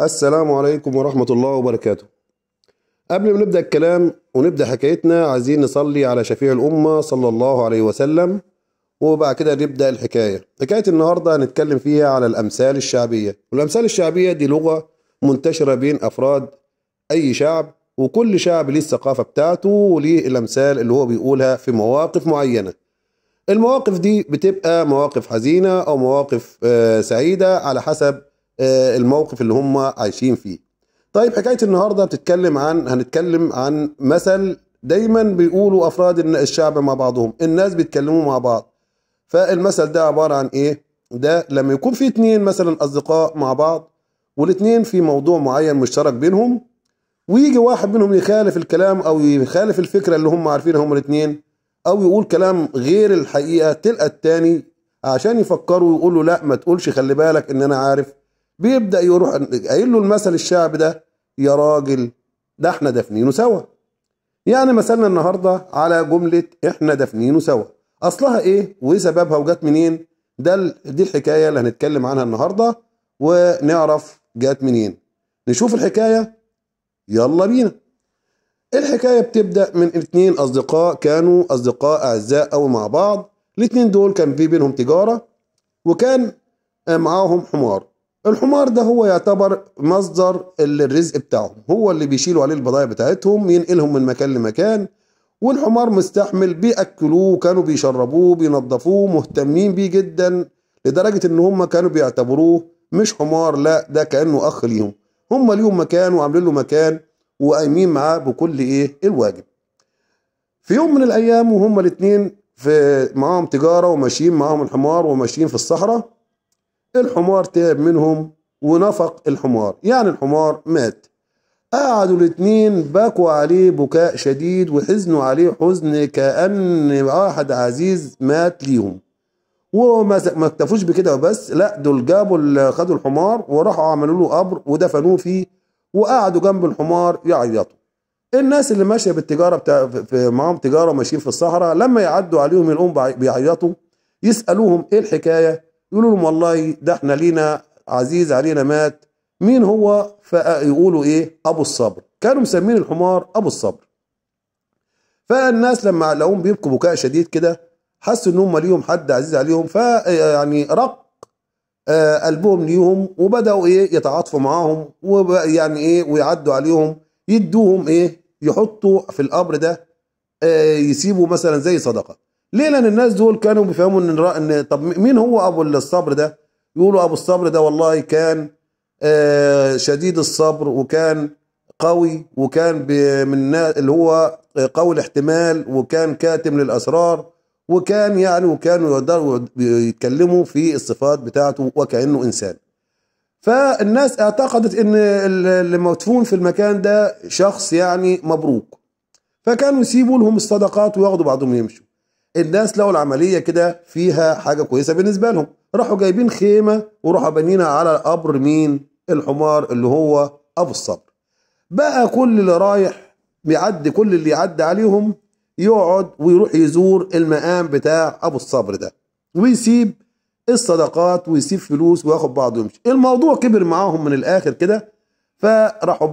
السلام عليكم ورحمة الله وبركاته قبل ما نبدأ الكلام ونبدأ حكايتنا عايزين نصلي على شفيع الأمة صلى الله عليه وسلم وبعد كده نبدأ الحكاية حكاية النهاردة هنتكلم فيها على الأمثال الشعبية والأمثال الشعبية دي لغة منتشرة بين أفراد أي شعب وكل شعب ليه الثقافة بتاعته وليه الأمثال اللي هو بيقولها في مواقف معينة المواقف دي بتبقى مواقف حزينة أو مواقف آه، سعيدة على حسب آه، الموقف اللي هم عايشين فيه طيب حكايه النهارده بتتكلم عن هنتكلم عن مثل دايما بيقولوا افراد الشعب مع بعضهم الناس بيتكلموا مع بعض فالمثل ده عباره عن ايه ده لما يكون في اتنين مثلا اصدقاء مع بعض والاتنين في موضوع معين مشترك بينهم ويجي واحد منهم يخالف الكلام او يخالف الفكره اللي هم عارفينها هم الاتنين او يقول كلام غير الحقيقه تلقى التاني عشان يفكروا ويقولوا لا ما تقولش خلي بالك ان انا عارف بيبدا يروح قايل له المثل الشعب ده يا راجل ده احنا دافنينه سوا يعني مثلنا النهارده على جمله احنا دافنينه سوا اصلها ايه وسببها وجت منين ده دي الحكايه اللي هنتكلم عنها النهارده ونعرف جت منين نشوف الحكايه يلا بينا الحكايه بتبدا من اتنين اصدقاء كانوا اصدقاء اعزاء قوي مع بعض الاتنين دول كان في بينهم تجاره وكان معاهم حمار الحمار ده هو يعتبر مصدر الرزق بتاعهم هو اللي بيشيلوا عليه البضائع بتاعتهم ينقلهم من مكان لمكان والحمار مستحمل بيأكلوه كانوا بيشربوه بينظفوه مهتمين بيه جدا لدرجة ان هم كانوا بيعتبروه مش حمار لا ده كأنه اخ ليهم هم ليهم مكان وعاملين له مكان وقايمين معاه بكل ايه الواجب في يوم من الايام وهم الاتنين في معاهم تجارة وماشيين معاهم الحمار وماشيين في الصحراء الحمار تاب منهم ونفق الحمار يعني الحمار مات قعدوا الاتنين بكوا عليه بكاء شديد وحزنوا عليه حزن كأن واحد عزيز مات ليهم وما اكتفوش بكده وبس لا دول جابوا خدوا الحمار وراحوا عملوا له قبر ودفنوه فيه وقعدوا جنب الحمار يعيطوا الناس اللي ماشيه بالتجاره بتاع في معاهم تجاره وماشيين في الصحراء لما يعدوا عليهم الام بيعيطوا يسالوهم ايه الحكايه يقولوا لهم والله ده احنا لينا عزيز علينا مات مين هو فيقولوا ايه ابو الصبر كانوا مسمين الحمار ابو الصبر فالناس لما لقوهم بيبكوا بكاء شديد كده حسوا ان هم ليهم حد عزيز عليهم فيعني رق آه، قلبهم ليهم وبداوا ايه يتعاطفوا معاهم ويعني ايه ويعدوا عليهم يدوهم ايه يحطوا في القبر ده آه، يسيبوا مثلا زي صدقه ليه لان الناس دول كانوا بيفهموا ان ان طب مين هو ابو الصبر ده يقولوا ابو الصبر ده والله كان آه، شديد الصبر وكان قوي وكان من اللي هو آه، قوي الاحتمال وكان كاتم للاسرار وكان يعني وكانوا يقدروا يتكلموا في الصفات بتاعته وكانه انسان فالناس اعتقدت ان اللي مدفون في المكان ده شخص يعني مبروك فكانوا يسيبوا لهم الصدقات وياخدوا بعضهم يمشوا الناس لقوا العملية كده فيها حاجة كويسة بالنسبة لهم راحوا جايبين خيمة وراحوا بنينا على قبر مين الحمار اللي هو أبو الصبر بقى كل اللي رايح بيعدي كل اللي يعدي عليهم يقعد ويروح يزور المقام بتاع أبو الصبر ده ويسيب الصدقات ويسيب فلوس وياخد بعضه ويمشي الموضوع كبر معاهم من الآخر كده فراحوا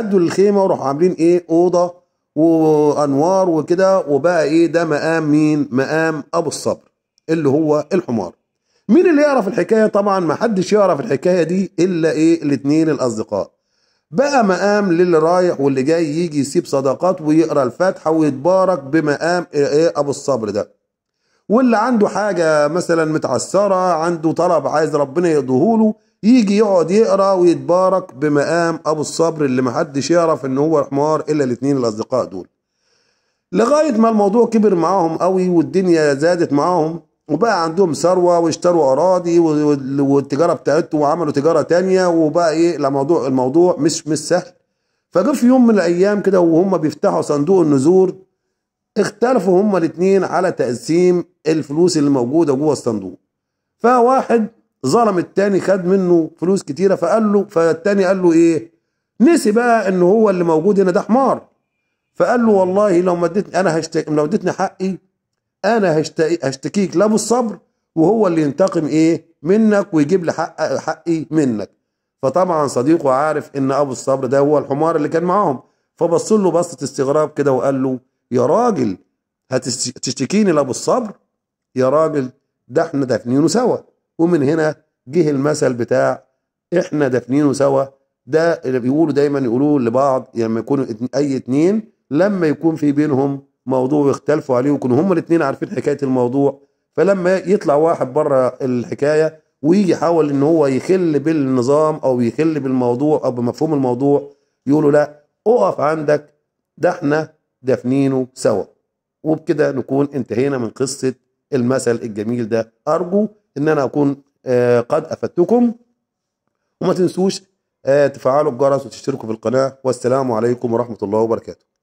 هدوا الخيمة وراحوا عاملين إيه أوضة وانوار وكده وبقى ايه ده مقام مين مقام ابو الصبر اللي هو الحمار مين اللي يعرف الحكايه طبعا ما حدش يعرف الحكايه دي الا ايه الاثنين الاصدقاء بقى مقام للي رايح واللي جاي يجي يسيب صدقات ويقرا الفاتحه ويتبارك بمقام ايه ابو الصبر ده واللي عنده حاجه مثلا متعسره عنده طلب عايز ربنا يقضيه له يجي يقعد يقرا ويتبارك بمقام ابو الصبر اللي محدش يعرف ان هو حمار الا الاثنين الاصدقاء دول لغايه ما الموضوع كبر معاهم قوي والدنيا زادت معاهم وبقى عندهم ثروه واشتروا اراضي والتجاره بتاعتهم وعملوا تجاره تانية وبقى ايه الموضوع الموضوع مش مش سهل فجه في يوم من الايام كده وهم بيفتحوا صندوق النذور اختلفوا هما الاثنين على تقسيم الفلوس اللي موجوده جوه الصندوق فواحد ظلم التاني خد منه فلوس كتيره فقال له فالتاني قال له ايه؟ نسي بقى ان هو اللي موجود هنا ده حمار فقال له والله لو ما اديتني انا هشتكي لو اديتني حقي انا هشتكي هشتكيك لابو الصبر وهو اللي ينتقم ايه منك ويجيب لي حق حقي منك فطبعا صديقه عارف ان ابو الصبر ده هو الحمار اللي كان معاهم فبص له بصه استغراب كده وقال له يا راجل هتشتكيني لابو الصبر يا راجل ده احنا دافنينه سوا ومن هنا جه المثل بتاع احنا دافنينه سوا ده اللي بيقولوا دايما يقولوه لبعض لما يعني يكونوا اي اتنين لما يكون في بينهم موضوع يختلفوا عليه ويكونوا هما الاتنين عارفين حكايه الموضوع فلما يطلع واحد بره الحكايه ويجي يحاول ان هو يخل بالنظام او يخل بالموضوع او بمفهوم الموضوع يقولوا لا اقف عندك ده احنا دافنينه سوا وبكده نكون انتهينا من قصه المثل الجميل ده ارجو ان انا اكون آه، قد افدتكم وما تنسوش آه، تفعلوا الجرس وتشتركوا في القناه والسلام عليكم ورحمه الله وبركاته